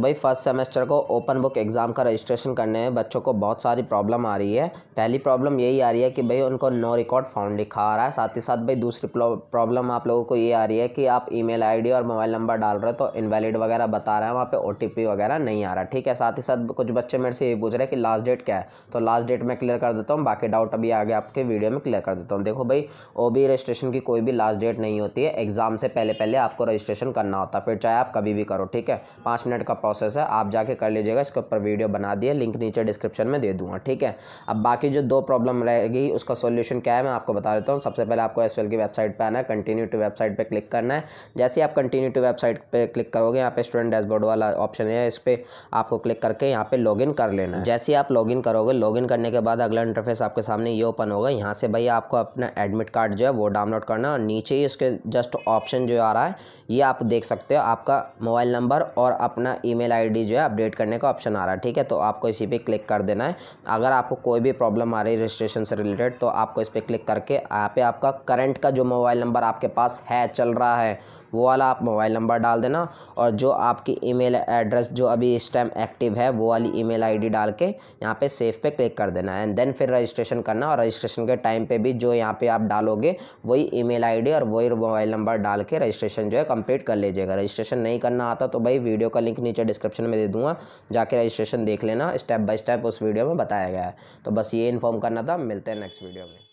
तो भाई first semester को ओपन बुक एग्ज़ाम का रजिस्ट्रेशन करने में बच्चों को बहुत सारी प्रॉब्लम आ रही है पहली प्रॉब्लम यही आ रही है कि भाई उनको नो रिकॉर्ड फाउंड लिखा आ रहा है साथ ही साथ भाई दूसरी प्रॉब्लम आप लोगों को ये आ रही है कि आप ईमेल आईडी और मोबाइल नंबर डाल रहे हो तो इनवैलिड वगैरह बता रहे हैं वहाँ पर ओ वगैरह नहीं आ रहा ठीक है साथ ही साथ कुछ बच्चे मेरे से ये पूछ रहे हैं कि लास्ट डेट क्या है तो लास्ट डेट मैं क्लियर कर देता हूँ बाकी डाउट अभी आगे आपके वीडियो में क्लियर कर देता हूँ देखो भाई ओ रजिस्ट्रेशन की कोई भी लास्ट डेट नहीं होती है एग्ज़ाम से पहले पहले आपको रजिस्ट्रेशन करना होता है फिर चाहे आप कभी भी करो ठीक है पाँच मिनट का प्रोसेस है आप जाके कर लीजिएगा इसके ऊपर वीडियो बना दिए लिंक नीचे डिस्क्रिप्शन में दे दूँगा ठीक है अब बाकी जो दो प्रॉब्लम रहेगी उसका सोल्यूशन क्या है मैं आपको बता देता हूँ सबसे पहले आपको एस की वेबसाइट पर आना है कंटिन्यू टू वेबसाइट पर क्लिक करना है जैसे आप कंटिन्यू टू वेबसाइट पर क्लिक करोगे यहाँ पे स्टूडेंट डैशबोर्ड वाला ऑप्शन है इस पर आपको क्लिक करके यहाँ पे लॉग कर लेना है जैसे आप लॉगिन करोगे लॉग करने के बाद अगला इंटरफेस आपके सामने ये ओपन होगा यहाँ से भाई आपको अपना एडमिट कार्ड जो है वो डाउनलोड करना है और नीचे ही उसके जस्ट ऑप्शन जो आ रहा है ये आप देख सकते हो आपका मोबाइल नंबर और अपना ई ईमेल आईडी जो है अपडेट करने का ऑप्शन आ रहा है ठीक है तो आपको इसी पे क्लिक कर देना है अगर आपको कोई भी प्रॉब्लम आ रही है रजिस्ट्रेशन से रिलेटेड तो आपको इस पर क्लिक करके यहाँ पे आपका करंट का जो मोबाइल नंबर आपके पास है चल रहा है वो वाला आप मोबाइल नंबर डाल देना और जो आपकी ई एड्रेस जो अभी इस टाइम एक्टिव है वो वाली ई मेल डाल के यहाँ पे सेफ पे क्लिक कर देना है एंड देन फिर रजिस्ट्रेशन करना और रजिस्ट्रेशन के टाइम पर भी जो यहाँ पे आप डालोगे वही ई मेल और वही मोबाइल नंबर डाल के रजिस्ट्रेशन जो है कम्प्लीट कर लीजिएगा रजिस्ट्रेशन नहीं करना आता तो भाई वीडियो का लिंक नीचे डिस्क्रिप्शन में दे दूँगा जाके रजिस्ट्रेशन देख लेना स्टेप बाय स्टेप उस वीडियो में बताया गया है तो बस ये इन्फॉर्म करना था मिलते हैं नेक्स्ट वीडियो में